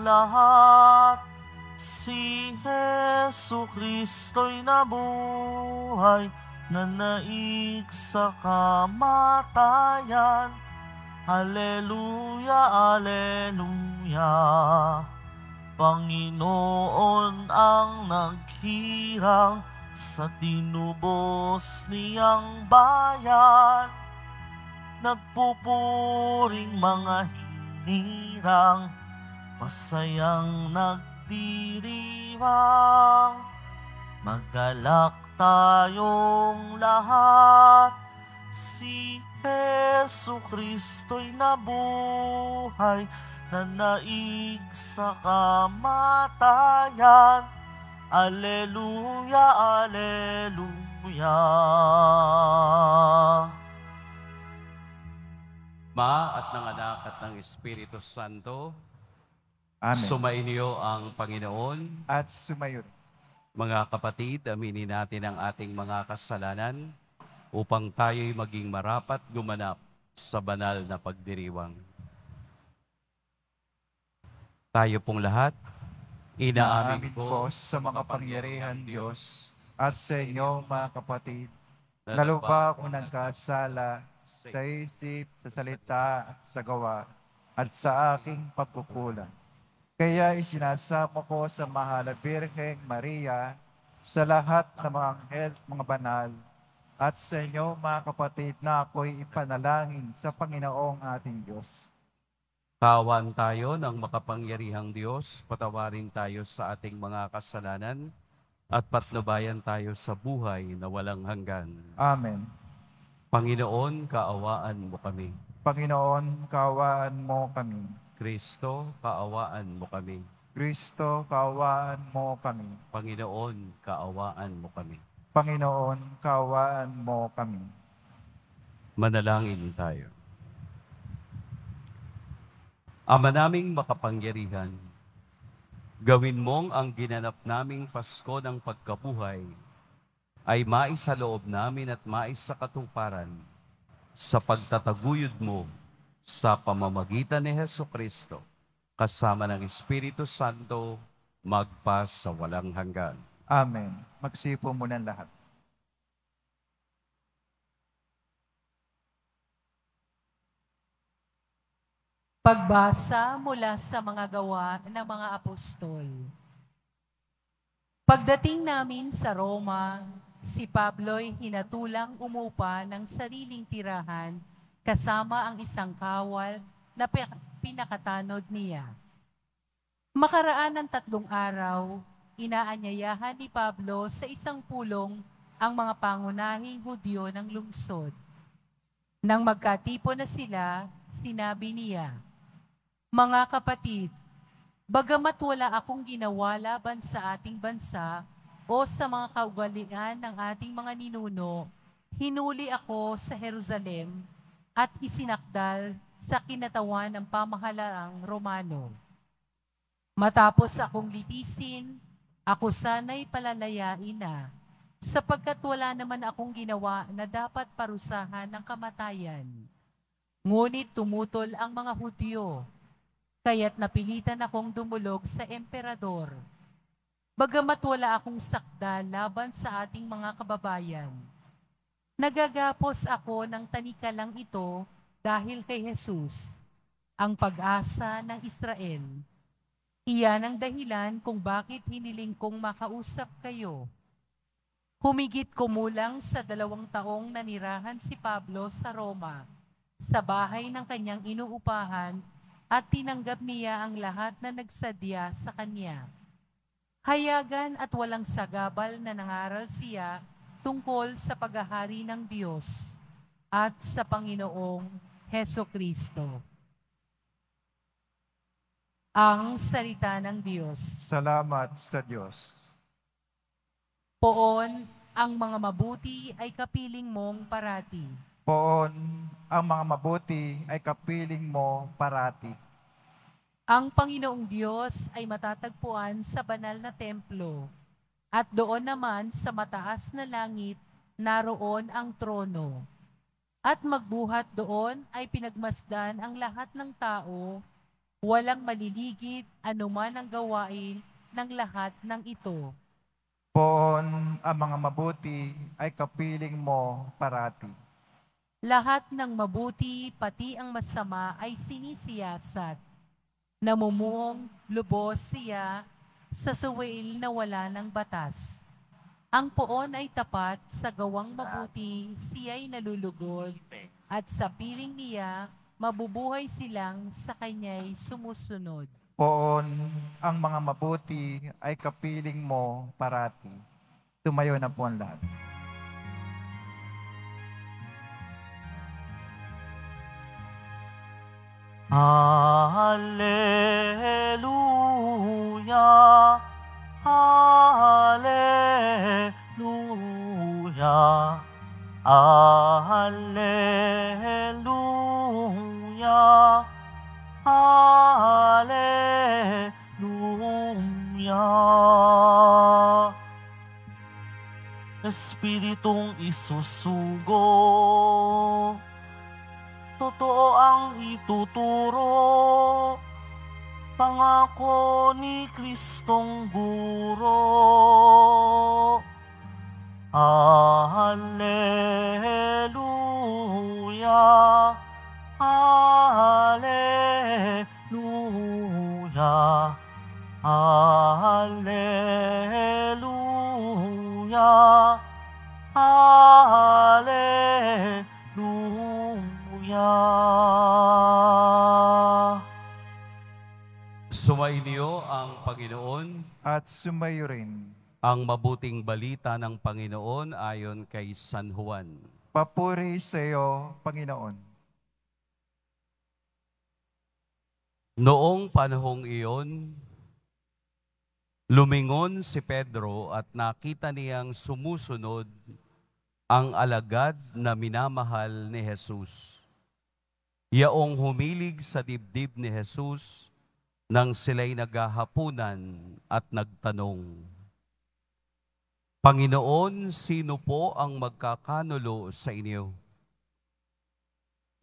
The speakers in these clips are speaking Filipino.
lahat. Si Heso Kristo'y nabuhay, nanaig sa kamatayan. Aleluya, aleluya. Panginoon ang naghirang sa tinubos niyang bayan. Nagpupuring mga hinirang Masayang nagdiriwang Magalak tayong lahat Si Heso Kristo'y nabuhay na naig sa kamatayan. Aleluya, Aleluya. Ma at ng anak at ng Espiritu Santo, Amen. Sumainyo ang Panginoon. At sumayon. Mga kapatid, aminin natin ang ating mga kasalanan upang tayo'y maging marapat gumanap sa banal na pagdiriwang. Tayo pong lahat, inaamin ko sa mga makapangyarihan Diyos at sa inyo mga kapatid, lalo ko kung kasala sa isip, sa salita, sa gawa, at sa aking pagkukulang kaya isinasamo ko sa Mahal na Birheng Maria, sa lahat ng mga anghel, mga banal, at sa inyo mga kapatid na ako'y ipanalangin sa Panginoong ating Diyos. Kawan tayo ng makapangyarihang Diyos, patawarin tayo sa ating mga kasalanan, at patnubayan tayo sa buhay na walang hanggan. Amen. Panginoon, kaawaan mo kami. Panginoon, kaawaan mo kami. Kristo, kaawaan mo kami. Kristo, kaawaan mo kami. Panginoon, kaawaan mo kami. Panginoon, kaawaan mo kami. Manalangin tayo. Ama naming makapangyarihan, gawin mong ang ginanap naming Pasko ng pagkabuhay ay maisa loob namin at maisa katuparan sa pagtataguyod mo sa pamamagitan ni Heso Kristo, kasama ng Espiritu Santo, magpas sa walang hanggan. Amen. Magsipo muna lahat. Pagbasa mula sa mga gawa ng mga apostol. Pagdating namin sa Roma, si Pablo'y hinatulang umupa ng sariling tirahan kasama ang isang kawal na pinakatanod niya. Makaraan ng tatlong araw, inaanyayahan ni Pablo sa isang pulong ang mga pangunahing Hudyo ng lungsod. Nang magkatipo na sila, sinabi niya, Mga kapatid, bagamat wala akong ginawa laban sa ating bansa o sa mga kaugalian ng ating mga ninuno, hinuli ako sa Jerusalem at isinakdal sa kinatawan ng pamahalaang Romano. Matapos akong litisin, ako sana'y palalayain na, sapagkat wala naman akong ginawa na dapat parusahan ng kamatayan. Ngunit tumutol ang mga Hudyo, kaya't napilitan akong dumulog sa emperador. Bagamat wala akong sakda laban sa ating mga kababayan, Nagagapos ako ng tanikalang ito dahil kay Jesus, ang pag-asa ng Israel. Iyan ang dahilan kung bakit hiniling kong makausap kayo. Humigit ko kumulang sa dalawang taong nanirahan si Pablo sa Roma, sa bahay ng kanyang inuupahan at tinanggap niya ang lahat na nagsadya sa kanya. Hayagan at walang sagabal na nangaral siya tungkol sa paghahari ng Diyos at sa Panginoong Heso Kristo. Ang salita ng Diyos. Salamat sa Diyos. Poon, ang mga mabuti ay kapiling mong parati. Poon, ang mga mabuti ay kapiling mo parati. Ang Panginoong Diyos ay matatagpuan sa banal na templo at doon naman sa mataas na langit, naroon ang trono. At magbuhat doon ay pinagmasdan ang lahat ng tao, walang maliligid anuman ang gawain ng lahat ng ito. Poon ang mga mabuti ay kapiling mo parati. Lahat ng mabuti, pati ang masama, ay sinisiyasat. Namumuong lubos siya sa suwail na wala ng batas. Ang poon ay tapat sa gawang mabuti, siya'y nalulugod, at sa piling niya, mabubuhay silang sa kanya'y sumusunod. Poon, ang mga mabuti ay kapiling mo parati. Tumayo na po ang lahat. Hallelujah. Hallelujah, Hallelujah, Hallelujah, Hallelujah. Espiritong isusugo, totoo ang ituturo pangako ni Kristong Guro. Hallelujah. at sumayo rin. Ang mabuting balita ng Panginoon ayon kay San Juan. Papuri sa iyo, Panginoon. Noong panahong iyon, lumingon si Pedro at nakita niyang sumusunod ang alagad na minamahal ni Jesus. Yaong humilig sa dibdib ni Jesus nang sila'y naghahapunan at nagtanong, Panginoon, sino po ang magkakanulo sa inyo?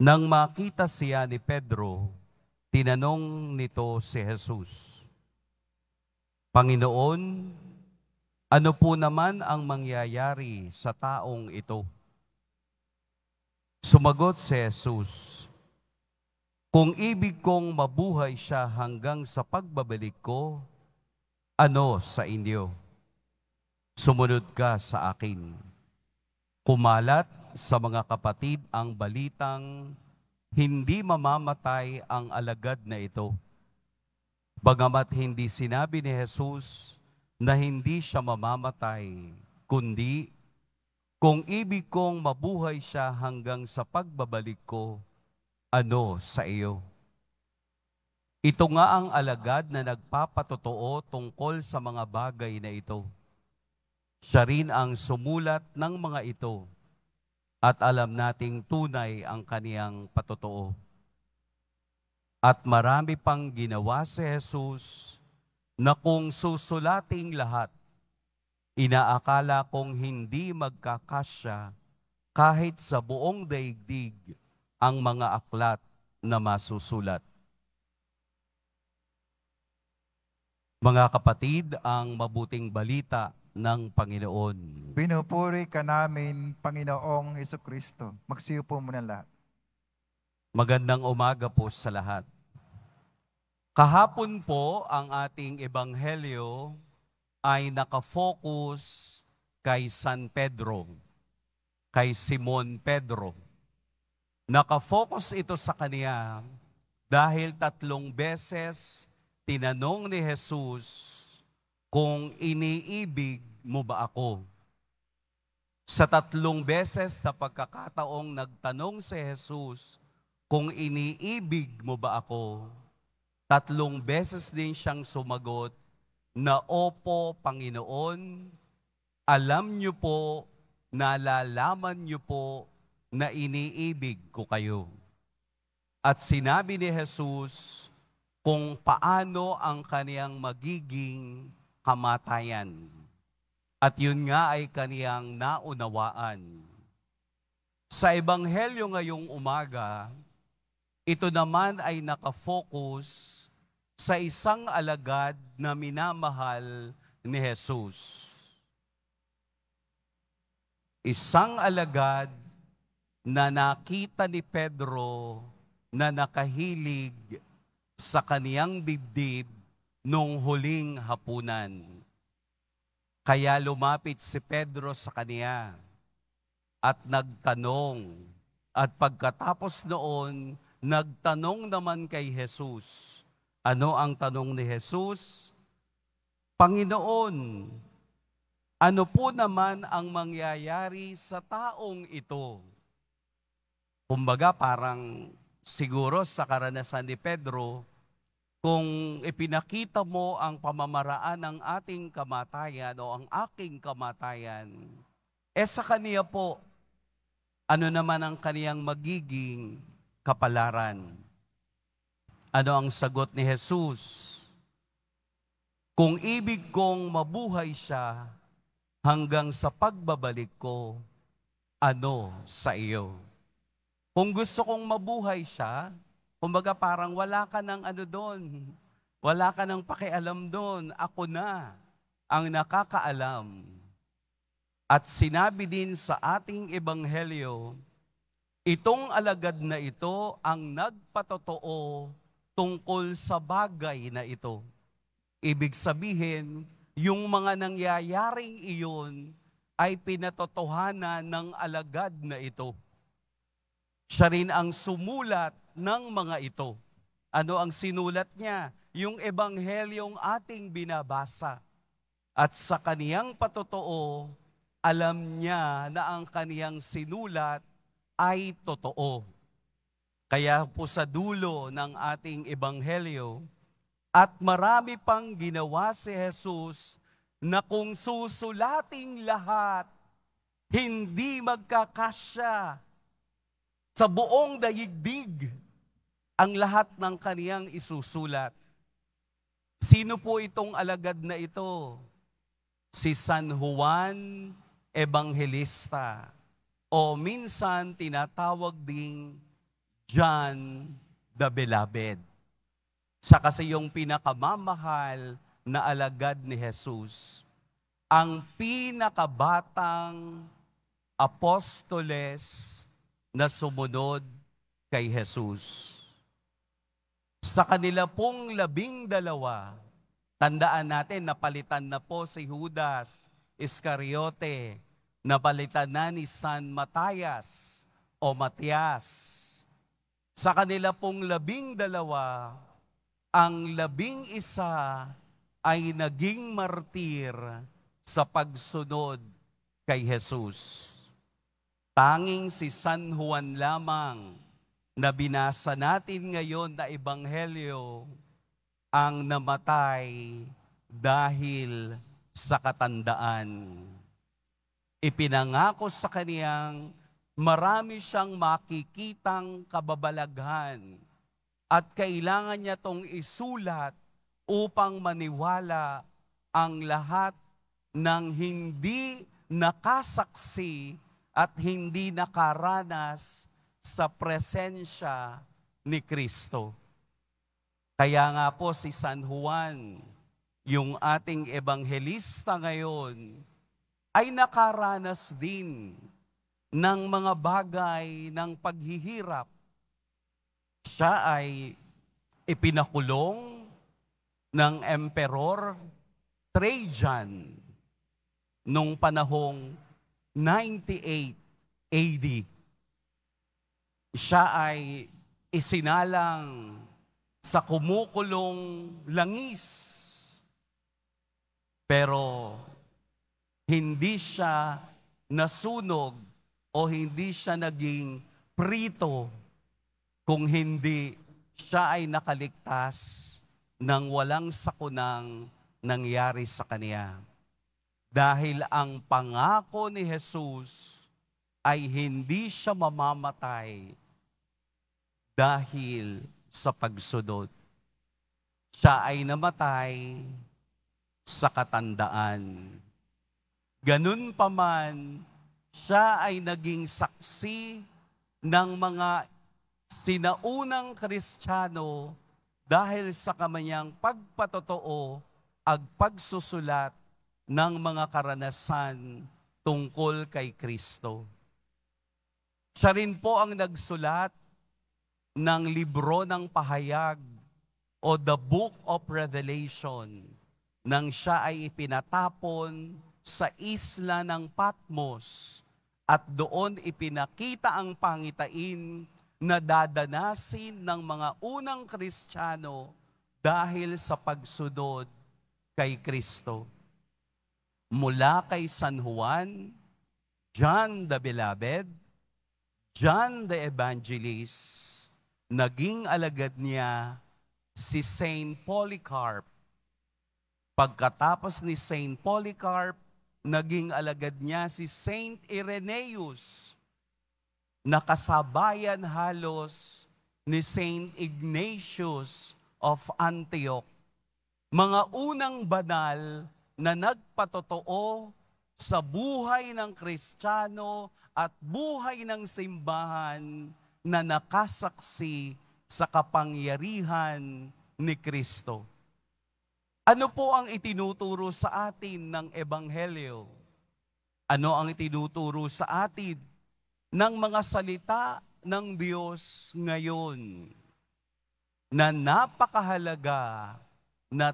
Nang makita siya ni Pedro, tinanong nito si Jesus, Panginoon, ano po naman ang mangyayari sa taong ito? Sumagot si Jesus, kung ibig kong mabuhay siya hanggang sa pagbabalik ko, ano sa inyo? Sumunod ka sa akin. Kumalat sa mga kapatid ang balitang hindi mamamatay ang alagad na ito. Bagamat hindi sinabi ni Jesus na hindi siya mamamatay, kundi kung ibig kong mabuhay siya hanggang sa pagbabalik ko, ano sa iyo. Ito nga ang alagad na nagpapatotoo tungkol sa mga bagay na ito. Siya rin ang sumulat ng mga ito at alam nating tunay ang kaniyang patotoo. At marami pang ginawa si Jesus na kung susulating lahat, inaakala kong hindi magkakasya kahit sa buong daigdig ang mga aklat na masusulat. Mga kapatid, ang mabuting balita ng Panginoon. Pinupuri ka namin, Panginoong Heso Kristo. Magsiyo po muna lahat. Magandang umaga po sa lahat. Kahapon po, ang ating ebanghelyo ay nakafocus kay San Pedro, kay Simon Pedro. Nakafocus ito sa kanya dahil tatlong beses tinanong ni Jesus kung iniibig mo ba ako. Sa tatlong beses na pagkakataong nagtanong si Jesus kung iniibig mo ba ako, tatlong beses din siyang sumagot na opo Panginoon, alam niyo po, nalalaman niyo po na iniibig ko kayo. At sinabi ni Jesus kung paano ang kaniyang magiging kamatayan. At yun nga ay kaniyang naunawaan. Sa Ebanghelyo ngayong umaga, ito naman ay nakafocus sa isang alagad na minamahal ni Jesus. Isang alagad na nakita ni Pedro na nakahilig sa kaniyang dibdib nung huling hapunan. Kaya lumapit si Pedro sa kaniya at nagtanong. At pagkatapos noon, nagtanong naman kay Jesus. Ano ang tanong ni Jesus? Panginoon, ano po naman ang mangyayari sa taong ito? Kumbaga parang siguro sa karanasan ni Pedro, kung ipinakita mo ang pamamaraan ng ating kamatayan o ang aking kamatayan, eh sa kaniya po, ano naman ang kaniyang magiging kapalaran? Ano ang sagot ni Jesus? Kung ibig kong mabuhay siya hanggang sa pagbabalik ko, ano sa iyo? Kung gusto kong mabuhay siya, kumbaga parang wala ka ng ano doon, wala ka ng pakialam doon, ako na ang nakakaalam. At sinabi din sa ating ebanghelyo, itong alagad na ito ang nagpatotoo tungkol sa bagay na ito. Ibig sabihin, yung mga nangyayaring iyon ay pinatotohanan ng alagad na ito. Siya rin ang sumulat ng mga ito. Ano ang sinulat niya? Yung ebanghelyong ating binabasa. At sa kaniyang patotoo, alam niya na ang kaniyang sinulat ay totoo. Kaya po sa dulo ng ating ebanghelyo, at marami pang ginawa si Jesus na kung susulating lahat, hindi magkakasya sa buong dayigdig ang lahat ng kaniyang isusulat. Sino po itong alagad na ito? Si San Juan Evangelista o minsan tinatawag ding John the Beloved. Siya kasi yung pinakamamahal na alagad ni Jesus. Ang pinakabatang apostoles na sumunod kay Jesus. Sa kanila pong labing dalawa, tandaan natin, napalitan na po si Judas Iscariote, napalitan na ni San Matias o Matias. Sa kanila pong labing dalawa, ang labing isa ay naging martir sa pagsunod kay Jesus. Tanging si San Juan lamang na binasa natin ngayon na ebanghelyo ang namatay dahil sa katandaan. Ipinangako sa kaniyang marami siyang makikitang kababalaghan at kailangan niya itong isulat upang maniwala ang lahat ng hindi nakasaksi at hindi nakaranas sa presensya ni Kristo. Kaya nga po si San Juan, yung ating ebanghelista ngayon, ay nakaranas din ng mga bagay ng paghihirap. Siya ay ipinakulong ng Emperor Trajan nung panahong 98 AD, siya ay isinalang sa kumukulong langis. Pero hindi siya nasunog o hindi siya naging prito kung hindi siya ay nakaligtas ng walang sakunang nangyari sa kaniya. Dahil ang pangako ni Jesus ay hindi siya mamamatay dahil sa pagsudot. Siya ay namatay sa katandaan. Ganun pa man, siya ay naging saksi ng mga sinaunang kristyano dahil sa kamanyang pagpatotoo at pagsusulat ng mga karanasan tungkol kay Kristo. Siya rin po ang nagsulat ng libro ng pahayag o The Book of Revelation nang siya ay ipinatapon sa isla ng Patmos at doon ipinakita ang pangitain na dadanasin ng mga unang Kristiyano dahil sa pagsunod kay Kristo mula kay San Juan, John the Beloved, John the Evangelist, naging alagad niya si Saint Polycarp. Pagkatapos ni Saint Polycarp, naging alagad niya si Saint Irenaeus. Nakasabayan halos ni Saint Ignatius of Antioch. Mga unang banal na nagpatotoo sa buhay ng Kristiyano at buhay ng simbahan na nakasaksi sa kapangyarihan ni Kristo. Ano po ang itinuturo sa atin ng Ebanghelyo? Ano ang itinuturo sa atin ng mga salita ng Diyos ngayon na napakahalaga na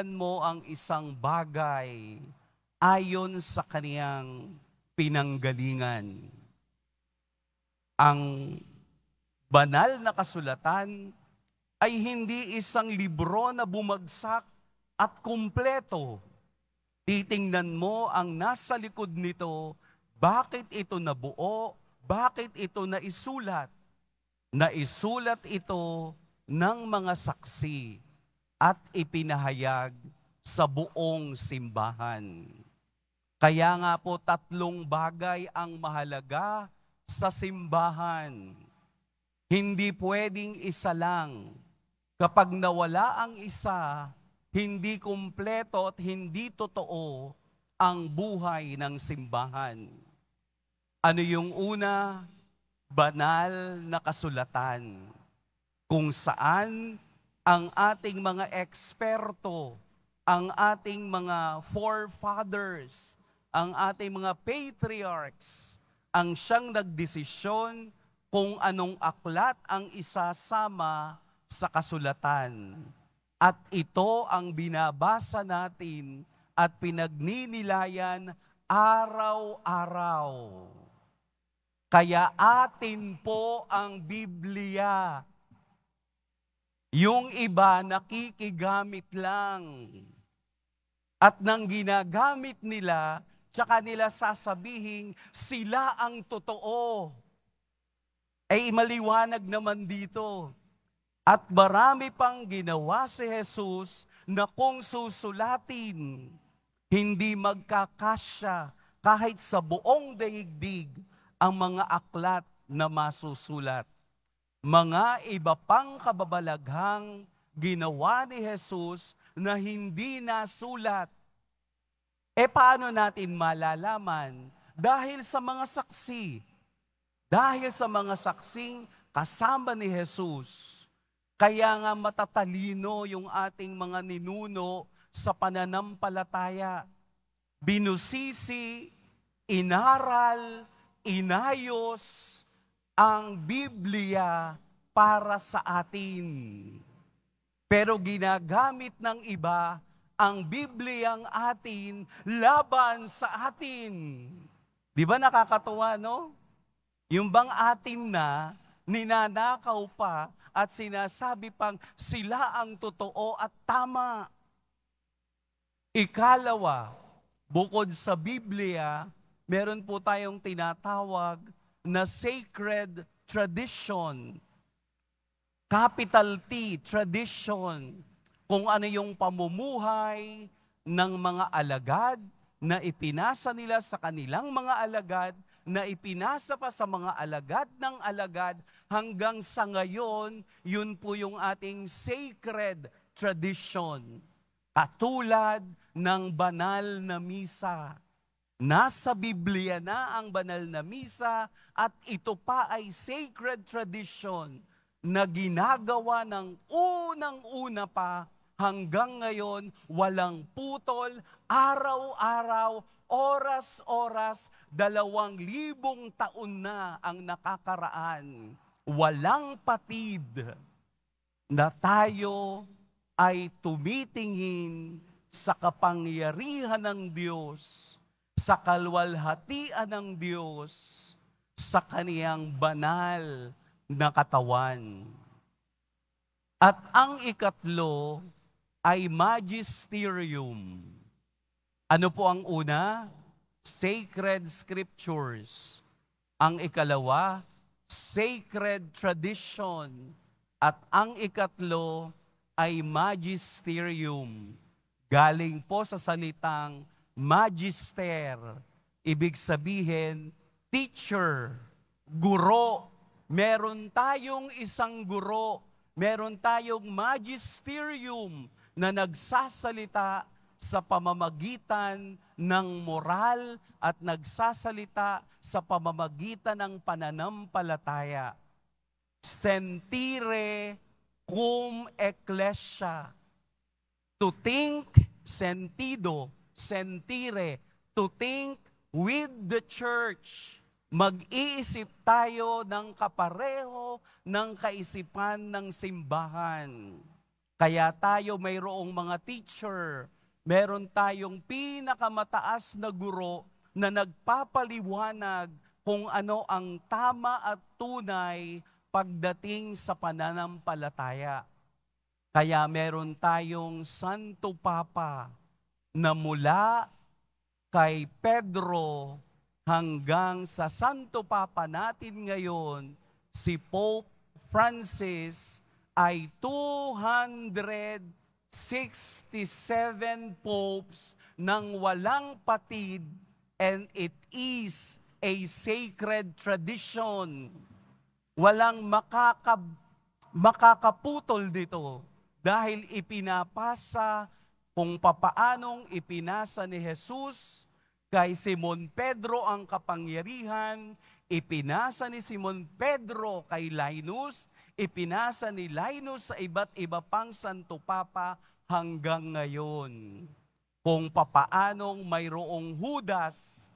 mo ang isang bagay ayon sa kaniyang pinanggalingan. Ang banal na kasulatan ay hindi isang libro na bumagsak at kumpleto. Titingnan mo ang nasa likod nito, bakit ito nabuo, bakit ito naisulat. Naisulat ito ng mga saksi at ipinahayag sa buong simbahan. Kaya nga po tatlong bagay ang mahalaga sa simbahan. Hindi pwedeng isa lang. Kapag nawala ang isa, hindi kumpleto at hindi totoo ang buhay ng simbahan. Ano yung una? Banal na kasulatan kung saan ang ating mga eksperto, ang ating mga forefathers, ang ating mga patriarchs, ang siyang nagdesisyon kung anong aklat ang isasama sa kasulatan. At ito ang binabasa natin at pinagninilayan araw-araw. Kaya atin po ang Biblia yung iba nakikigamit lang. At nang ginagamit nila, tsaka nila sasabihin, sila ang totoo. Ay eh, maliwanag naman dito. At marami pang ginawa si Jesus na kung susulatin, hindi magkakasya kahit sa buong daigdig ang mga aklat na masusulat mga iba pang kababalaghang ginawa ni Jesus na hindi nasulat. E paano natin malalaman? Dahil sa mga saksi. Dahil sa mga saksing kasama ni Jesus. Kaya nga matatalino yung ating mga ninuno sa pananampalataya. Binusisi, inaral, inayos, ang Biblia para sa atin. Pero ginagamit ng iba ang Bibliyang atin laban sa atin. Di ba nakakatuwa, no? Yung bang atin na, ninanakaw pa at sinasabi pang sila ang totoo at tama. Ikalawa, bukod sa Biblia, meron po tayong tinatawag na sacred tradition. Capital T, tradition. Kung ano yung pamumuhay ng mga alagad na ipinasa nila sa kanilang mga alagad, na ipinasa pa sa mga alagad ng alagad hanggang sa ngayon, yun po yung ating sacred tradition. Katulad ng banal na misa. Nasa Biblia na ang banal na misa at ito pa ay sacred tradition na ginagawa ng unang-una pa hanggang ngayon, walang putol, araw-araw, oras-oras, dalawang libong taon na ang nakakaraan. Walang patid na tayo ay tumitingin sa kapangyarihan ng Diyos sa kalwalhatian ng Diyos sa kaniyang banal na katawan. At ang ikatlo ay magisterium. Ano po ang una? Sacred scriptures. Ang ikalawa, sacred tradition. At ang ikatlo ay magisterium. Galing po sa salitang magister, ibig sabihin, teacher, guro. Meron tayong isang guro, meron tayong magisterium na nagsasalita sa pamamagitan ng moral at nagsasalita sa pamamagitan ng pananampalataya. Sentire cum ecclesia. To think, sentido sentire, to think with the church. Mag-iisip tayo ng kapareho ng kaisipan ng simbahan. Kaya tayo mayroong mga teacher, meron tayong pinakamataas na guro na nagpapaliwanag kung ano ang tama at tunay pagdating sa pananampalataya. Kaya meron tayong Santo Papa na mula kay Pedro hanggang sa Santo Papa natin ngayon, si Pope Francis ay 267 popes nang walang patid and it is a sacred tradition. Walang makakab makakaputol dito dahil ipinapasa kung papaanong ipinasa ni Jesus kay Simon Pedro ang kapangyarihan, ipinasa ni Simon Pedro kay Linus, ipinasa ni Linus sa iba't iba pang Santo Papa hanggang ngayon. Kung papaanong mayroong Judas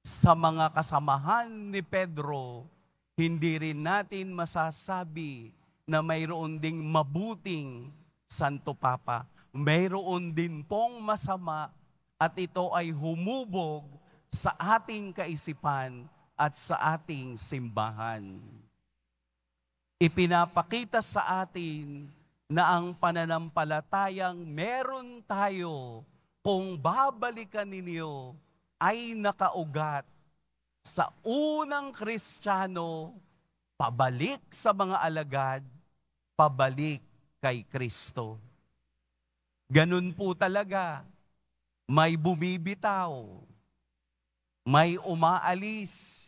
sa mga kasamahan ni Pedro, hindi rin natin masasabi na mayroon ding mabuting Santo Papa mayroon din pong masama at ito ay humubog sa ating kaisipan at sa ating simbahan. Ipinapakita sa atin na ang pananampalatayang meron tayo kung babalikan ninyo ay nakaugat sa unang Kristiyano pabalik sa mga alagad, pabalik kay Kristo. Ganun po talaga. May bumibitaw. May umaalis.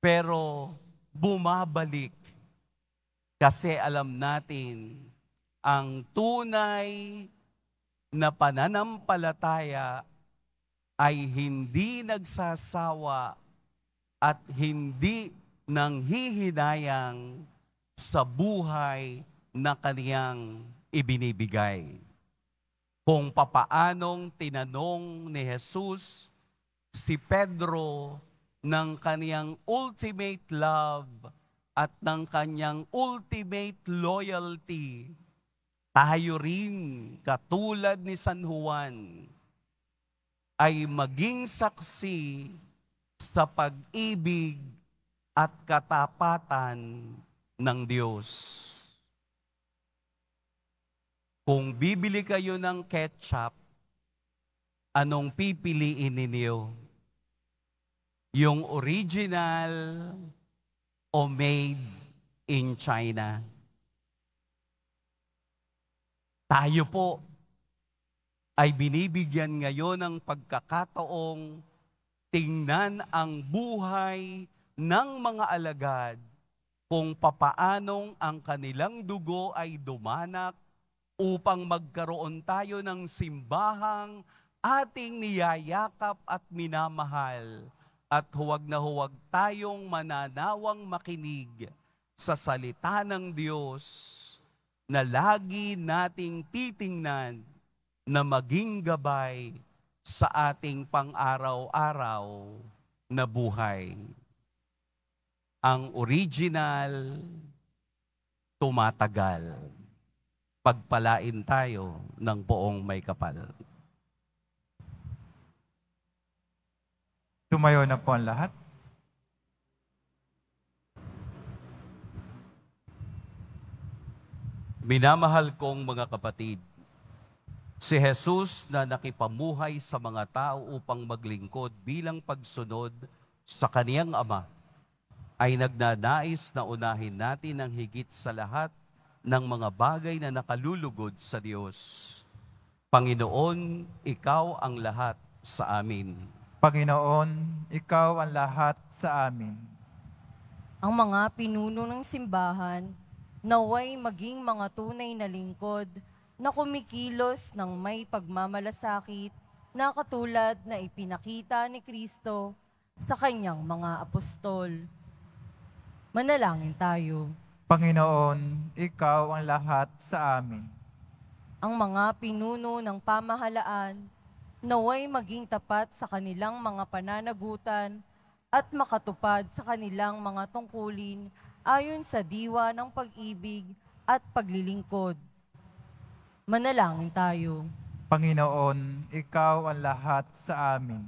Pero bumabalik. Kasi alam natin, ang tunay na pananampalataya ay hindi nagsasawa at hindi nang nanghihinayang sa buhay na kaniyang ibinibigay kung papaanong tinanong ni Jesus si Pedro ng kaniyang ultimate love at ng kaniyang ultimate loyalty. Tayo rin, katulad ni San Juan, ay maging saksi sa pag-ibig at katapatan ng Diyos. Kung bibili kayo ng ketchup, anong pipiliin ninyo? Yung original o made in China? Tayo po ay binibigyan ngayon ng pagkakataong tingnan ang buhay ng mga alagad kung papaanong ang kanilang dugo ay dumanak upang magkaroon tayo ng simbahang ating niyayakap at minamahal at huwag na huwag tayong mananawang makinig sa salita ng Diyos na lagi nating titingnan na maging gabay sa ating pang-araw-araw na buhay. Ang original tumatagal pagpalain tayo ng buong may kapal. Tumayo na po ang lahat. Minamahal kong mga kapatid, si Jesus na nakipamuhay sa mga tao upang maglingkod bilang pagsunod sa kaniyang Ama, ay nagnanais na unahin natin ang higit sa lahat ng mga bagay na nakalulugod sa Diyos. Panginoon, ikaw ang lahat sa amin. Panginoon, ikaw ang lahat sa amin. Ang mga pinuno ng simbahan, naway maging mga tunay na lingkod na kumikilos ng may pagmamalasakit na katulad na ipinakita ni Kristo sa kanyang mga apostol. Manalangin tayo. Panginoon, Ikaw ang lahat sa amin. Ang mga pinuno ng pamahalaan, naway maging tapat sa kanilang mga pananagutan at makatupad sa kanilang mga tungkulin ayon sa diwa ng pag-ibig at paglilingkod. Manalangin tayo. Panginoon, Ikaw ang lahat sa amin.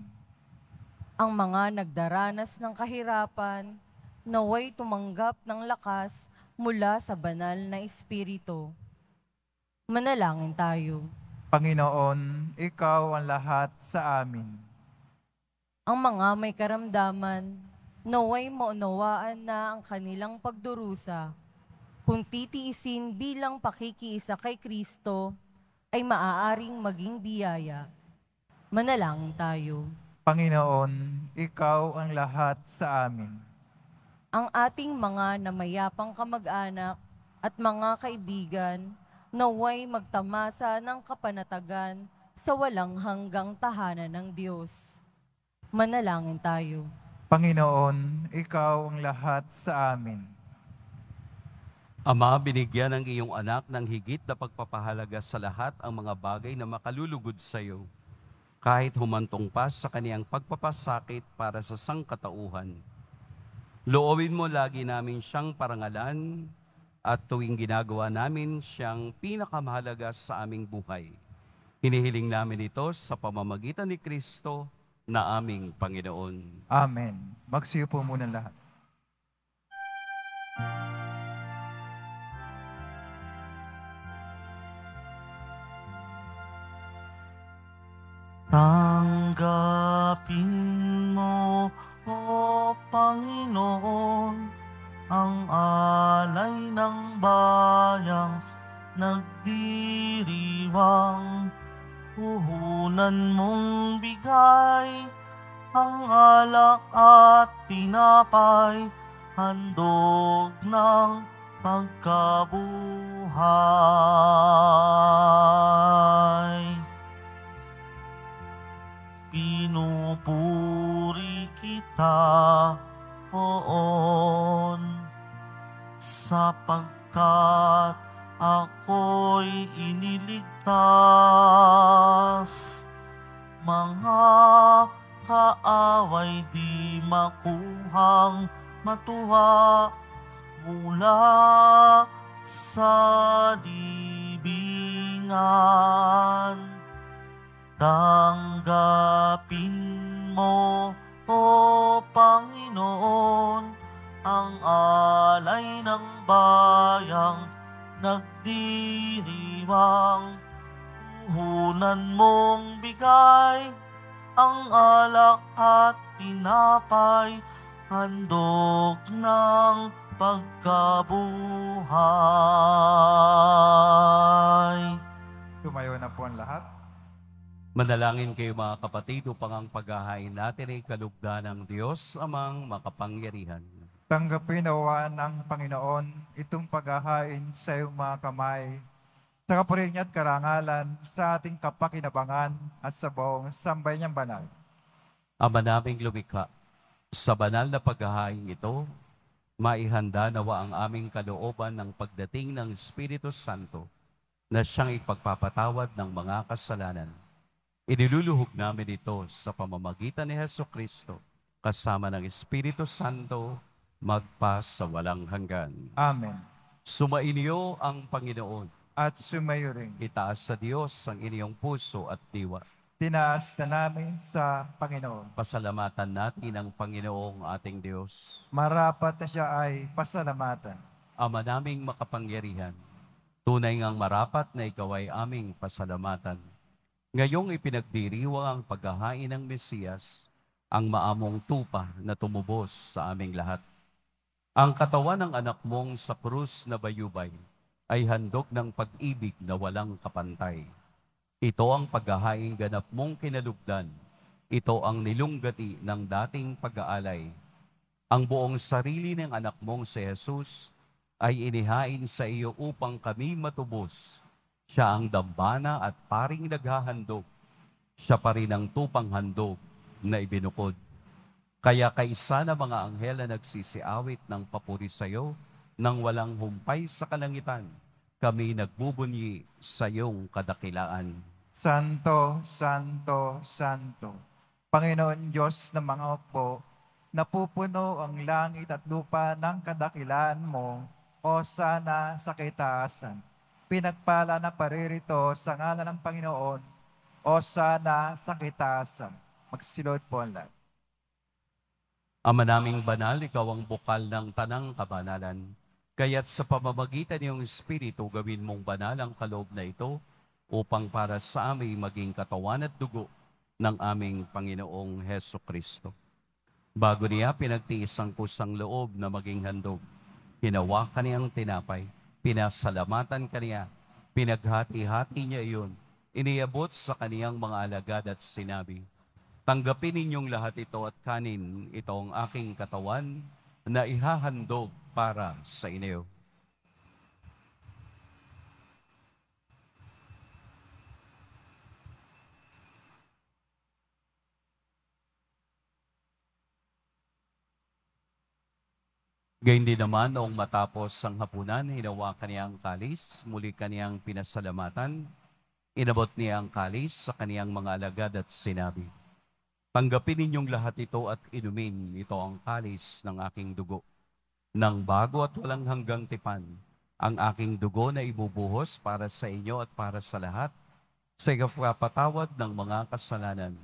Ang mga nagdaranas ng kahirapan, naway tumanggap ng lakas mula sa banal na Espiritu. Manalangin tayo. Panginoon, Ikaw ang lahat sa amin. Ang mga may karamdaman, naway maunawaan na ang kanilang pagdurusa kung titiisin bilang pakikiisa kay Kristo, ay maaaring maging biyaya. Manalangin tayo. Panginoon, Ikaw ang lahat sa amin ang ating mga namayapang kamag-anak at mga kaibigan naway magtamasa ng kapanatagan sa walang hanggang tahanan ng Diyos. Manalangin tayo. Panginoon, Ikaw ang lahat sa amin. Ama, binigyan ng iyong anak ng higit na pagpapahalaga sa lahat ang mga bagay na makalulugod sa iyo, kahit humantong pa sa kaniyang pagpapasakit para sa sangkatauhan Loobin mo lagi namin siyang parangalan at tuwing ginagawa namin siyang pinakamahalaga sa aming buhay. Hinihiling namin ito sa pamamagitan ni Kristo na aming Panginoon. Amen. Magsiyo po muna lahat. Thank you. ang alay ng bayang nagdiriwang. Puhunan mong bigay ang alak at tinapay, handog ng pagkabuhay. Tumayo na po ang lahat. Manalangin kayo mga kapatid upang ang paghahain natin ay kalugda ng Diyos amang makapangyarihan. Tanggapin nawa ng Panginoon itong paghahain sa iyong mga kamay, sa kapurin at karangalan, sa ating kapakinabangan at sa buong sambay niyang banal. Ama naming lumikha, sa banal na paghahain ito, maihanda nawa ang aming kalooban ng pagdating ng Espiritu Santo na siyang ipagpapatawad ng mga kasalanan. Iniluluhog namin ito sa pamamagitan ni Heso Kristo kasama ng Espiritu Santo magpas sa walang hanggan. Amen. Sumainyo ang Panginoon. At sumayo rin. Itaas sa Diyos ang inyong puso at diwa. Tinaas na namin sa Panginoon. Pasalamatan natin ang Panginoong ating Diyos. Marapat na siya ay pasalamatan. Ama naming makapangyarihan, tunay ngang marapat na ikaw ay aming pasalamatan. Ngayong ipinagdiriwang ang paghahain ng Mesiyas, ang maamong tupa na tumubos sa aming lahat. Ang katawan ng anak mong sa krus na bayubay ay handog ng pag-ibig na walang kapantay. Ito ang paghahaing ganap mong kinalugdan. Ito ang nilunggati ng dating pag-aalay. Ang buong sarili ng anak mong si Jesus ay inihain sa iyo upang kami matubos. Siya ang dambana at paring naghahandog. Siya pa rin ang tupang handog na ibinukod kaya kaisa na mga anghel na nagsisiawit ng papuri sa iyo nang walang humpay sa kalangitan, kami nagbubunyi sa iyong kadakilaan. Santo, Santo, Santo, Panginoon Diyos ng mga opo, napupuno ang langit at lupa ng kadakilaan mo, o sana sa kitaasan. Pinagpala na paririto sa ngalan ng Panginoon, o sana sa kitaasan. Magsilod po ang lahat. Ama naming banal, ikaw ang bukal ng tanang kabanalan. Kaya't sa pamamagitan ng Espiritu, gawin mong banal ang kaloob na ito upang para sa amin maging katawan at dugo ng aming Panginoong Heso Kristo. Bago niya pinagtiis ang kusang loob na maging handog, hinawakan niya ang tinapay, pinasalamatan kaniya, pinaghati-hati niya iyon, iniabot sa kaniyang mga alagad at sinabi, Tanggapin ninyong lahat ito at kanin itong aking katawan na ihahandog para sa inyo. Gayun din naman, noong matapos ang hapunan, hinawa niya ang kalis, muli kaniyang pinasalamatan, inabot niya ang kalis sa kaniyang mga alagad at sinabi, Tanggapin ninyong lahat ito at inumin. Ito ang kalis ng aking dugo. Nang bago at walang hanggang tipan, ang aking dugo na ibubuhos para sa inyo at para sa lahat sa ikapatawad ng mga kasalanan.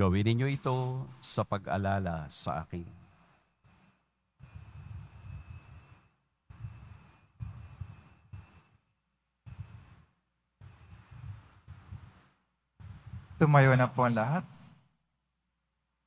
Gawin ninyo ito sa pag-alala sa akin. Tumayo na po ang lahat.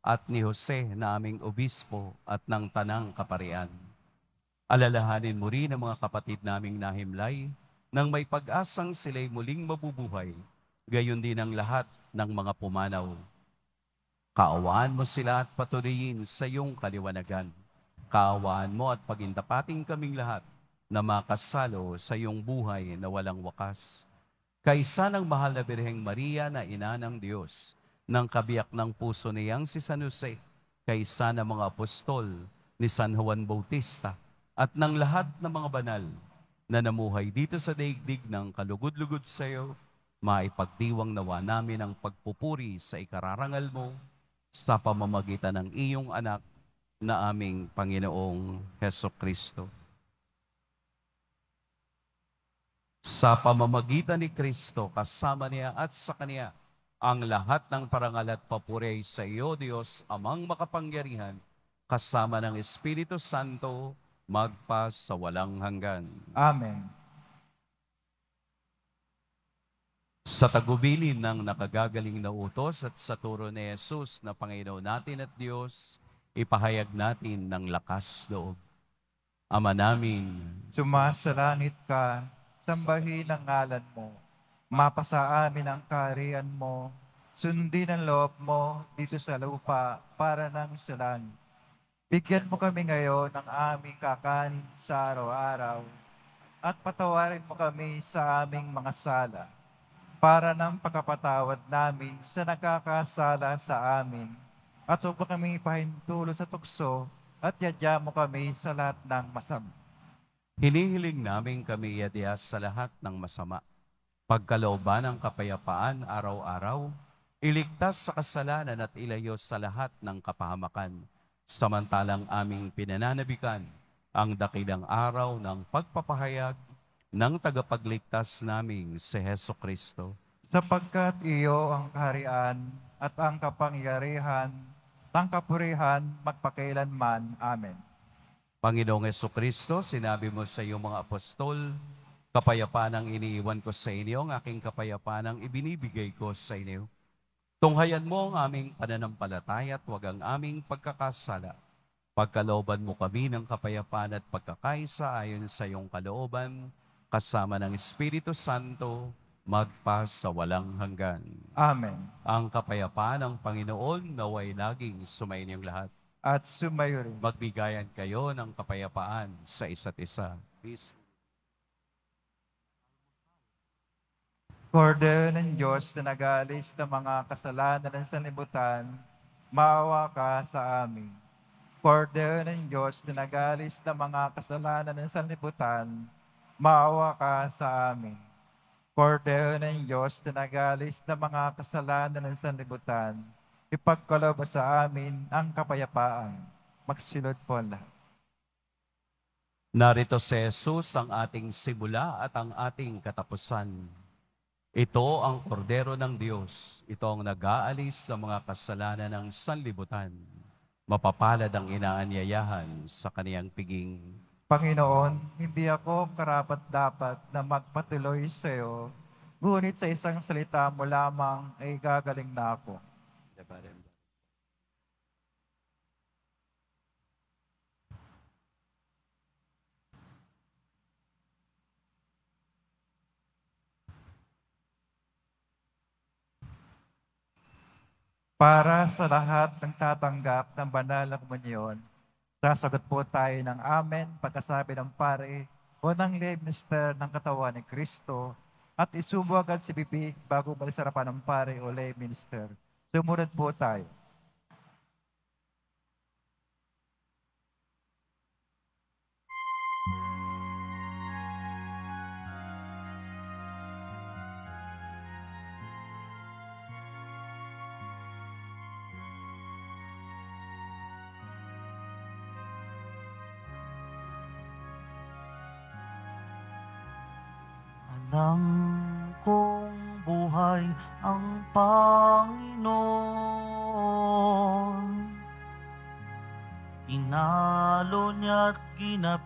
at ni Jose na aming obispo at ng Tanang Kaparian. Alalahanin mo rin ang mga kapatid naming nahimlay nang may pag-asang sila'y muling mabubuhay, gayon din ang lahat ng mga pumanaw. Kaawaan mo sila at patuloyin sa iyong kaliwanagan. Kaawaan mo at pagindapating kaming lahat na makasalo sa iyong buhay na walang wakas. Kaysa ng mahal na Birheng Maria na ina ng Diyos, ng kabiyak ng puso niyang si San Jose kaysa ng mga apostol ni San Juan Bautista at ng lahat ng mga banal na namuhay dito sa daigdig ng kalugod-lugod sa iyo, maipagdiwang nawa namin ang pagpupuri sa ikararangal mo sa pamamagitan ng iyong anak na aming Panginoong Heso Kristo. Sa pamamagitan ni Kristo, kasama niya at sa Kanya, ang lahat ng parangal at papuri ay sa iyo, Diyos, amang makapangyarihan, kasama ng Espiritu Santo, magpas sa walang hanggan. Amen. Sa tagubilin ng nakagagaling na utos at sa turo ni Jesus na Panginoon natin at Diyos, ipahayag natin ng lakas loob. Ama namin, sumasalanit ka, sambahin ang ngalan mo, mapasa amin ang kaharian mo, sundin ang loob mo dito sa lupa para nang silang. Bigyan mo kami ngayon ng aming kakanin sa araw-araw at patawarin mo kami sa aming mga sala para ng pagkapatawad namin sa nagkakasala sa amin. At huwag kami pahintulot sa tukso at yadya mo kami sa lahat ng masama. Hinihiling namin kami iadya sa lahat ng masama pagkalooban ng kapayapaan araw-araw, iligtas sa kasalanan at ilayo sa lahat ng kapahamakan, samantalang aming pinananabikan ang dakilang araw ng pagpapahayag ng tagapagligtas naming si Heso Kristo. Sapagkat iyo ang kaharian at ang kapangyarihan ng kapurihan magpakailanman. Amen. Panginoong Heso Kristo, sinabi mo sa iyong mga apostol, Kapayapaan ang iniiwan ko sa inyo, ang aking kapayapaan ang ibinibigay ko sa inyo. Tunghayan mo ang aming pananampalataya at huwag ang aming pagkakasala. Pagkalooban mo kami ng kapayapaan at pagkakaisa ayon sa iyong kalooban, kasama ng Espiritu Santo, magpa sa walang hanggan. Amen. Ang kapayapaan ng Panginoon naway laging sumayin yung lahat. At sumayo rin. Magbigayan kayo ng kapayapaan sa isa't isa. Peace. Cordero ng Diyos na nagalis ng mga kasalanan ng sanlibutan, maawa ka sa amin. Cordero ng Diyos na nagalis ng mga kasalanan ng sanlibutan, maawa ka sa amin. Cordero ng Diyos na nagalis ng mga kasalanan ng sanlibutan, ipagkalob sa amin ang kapayapaan. Magsilod po lahat. Narito si Jesus ang ating simula at ang ating katapusan. Ito ang kordero ng Diyos. Ito ang nag-aalis sa mga kasalanan ng sanlibutan. Mapapalad ang inaanyayahan sa kaniyang piging. Panginoon, hindi ako karapat-dapat na magpatuloy sa iyo, ngunit sa isang salita mo lamang ay gagaling na ako. Dabarim. para sa lahat ng tatanggap ng banal na komunyon. Sasagot po tayo ng Amen, pagkasabi ng pare o ng lay minister ng katawan ni Kristo at isubo agad si bibig bago balisarapan ng pare o lay minister. Sumunod po tayo.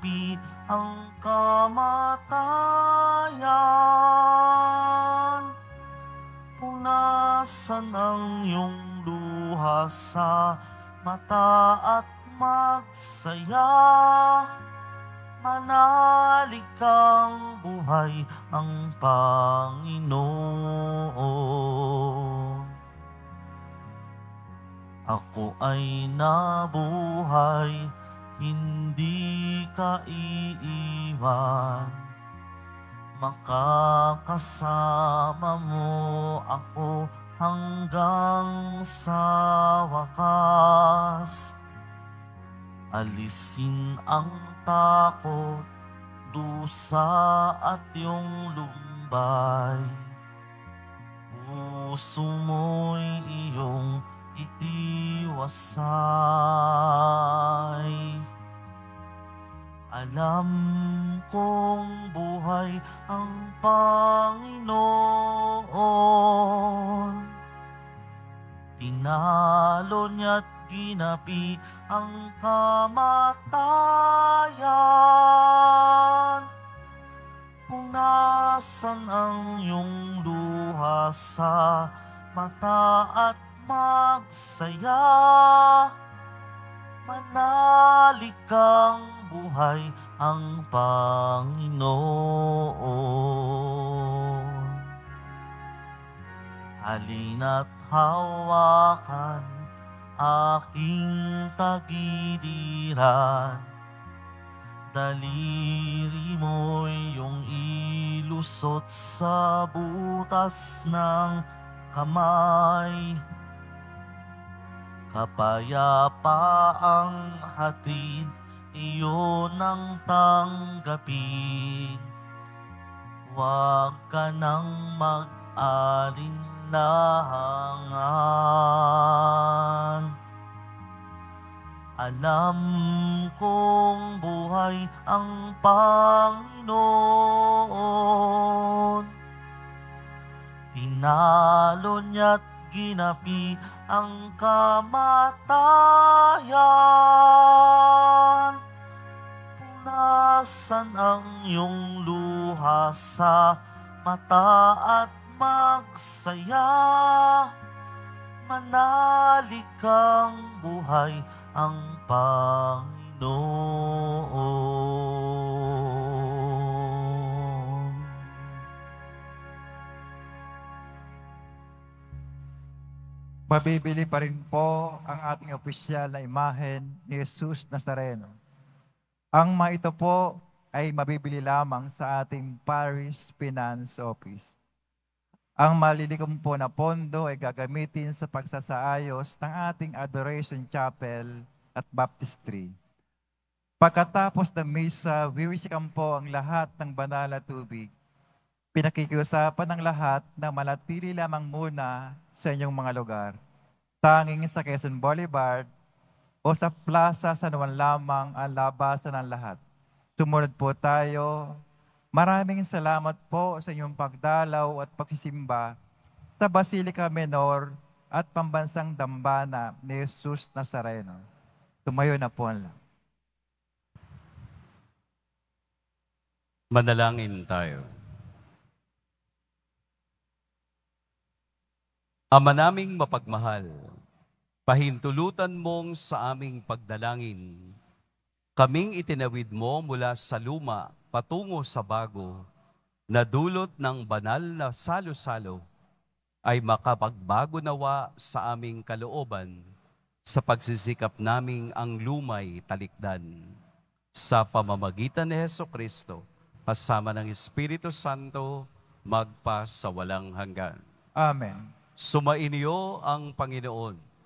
kakampi ang kamatayan. Punasan ang iyong luha sa mata at magsaya. Manalig kang buhay ang Panginoon. Ako ay nabuhay, hindi hindi ka iiwan Makakasama mo ako hanggang sa wakas Alisin ang takot, dusa at yung lumbay Puso mo'y iyong itiwasay alam kong buhay ang Panginoon Pinalo niya't ginapi ang kamatayan Kung nasan ang iyong luha sa mata at magsaya Manalig kang buhay ang Panginoon. Halina't hawakan aking tagiliran, daliri mo'y iyong ilusot sa butas ng kamay. Kapayapa ang hatid iyon ang tanggapin. Huwag ka nang mag-alinlangan. Alam kong buhay ang Panginoon. Pinalo niya't ginapi ang kamatayan. Naranasan ang iyong luha sa mata at magsaya. Manalik ang buhay ang Panginoon. Mabibili pa rin po ang ating opisyal na imahen ni Jesus Nazareno ang mga ito po ay mabibili lamang sa ating Paris Finance Office. Ang malilikom po na pondo ay gagamitin sa pagsasaayos ng ating Adoration Chapel at Baptistry. Pagkatapos ng misa, wiwisikan po ang lahat ng banal at tubig. Pinakikiusapan ng lahat na malatili lamang muna sa inyong mga lugar. Tanging sa Quezon Boulevard, o sa plaza sa naman lamang ang labasan ng lahat. Tumunod po tayo. Maraming salamat po sa inyong pagdalaw at pagsisimba sa Basilica Menor at Pambansang Dambana ni Jesus Nazareno. Tumayo na po lang. Manalangin tayo. Ama naming mapagmahal, Pahintulutan mong sa aming pagdalangin. Kaming itinawid mo mula sa luma patungo sa bago, na dulot ng banal na salo-salo ay makapagbago nawa sa aming kalooban sa pagsisikap naming ang lumay talikdan. Sa pamamagitan ni Heso Kristo, kasama ng Espiritu Santo, magpa sa walang hanggan. Amen. Sumainyo ang Panginoon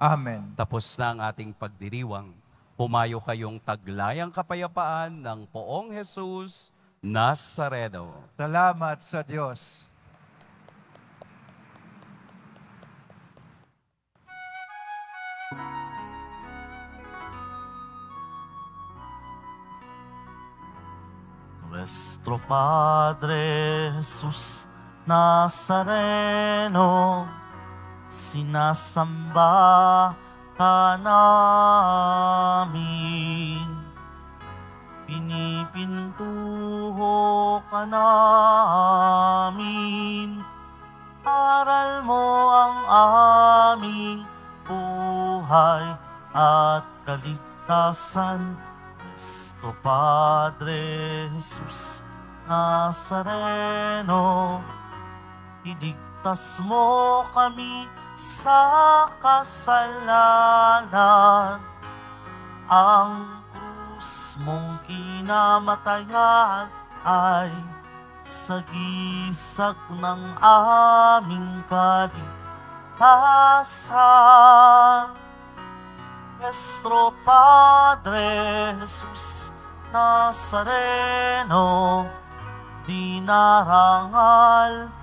Amen. Tapos na ang ating pagdiriwang. Pumayo kayong taglayang kapayapaan ng poong Jesus Nazareno. Salamat sa Diyos. Nuestro Padre Jesús Nazareno sinasamba ka namin. Pinipintuho ka namin, aral mo ang aming buhay at kaligtasan. Kristo Padre Jesus Nazareno, iligtas mo kami sa kasalanan ang krus mong kinamatayan ay sagisag ng aming kaligtasan Nuestro Padre Jesus Nazareno dinarangal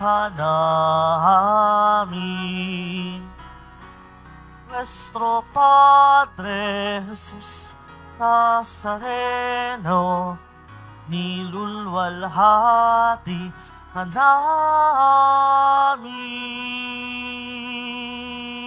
Hanami. Nuestro Padre Jesús Nazareno, nilulwalhati Hanami.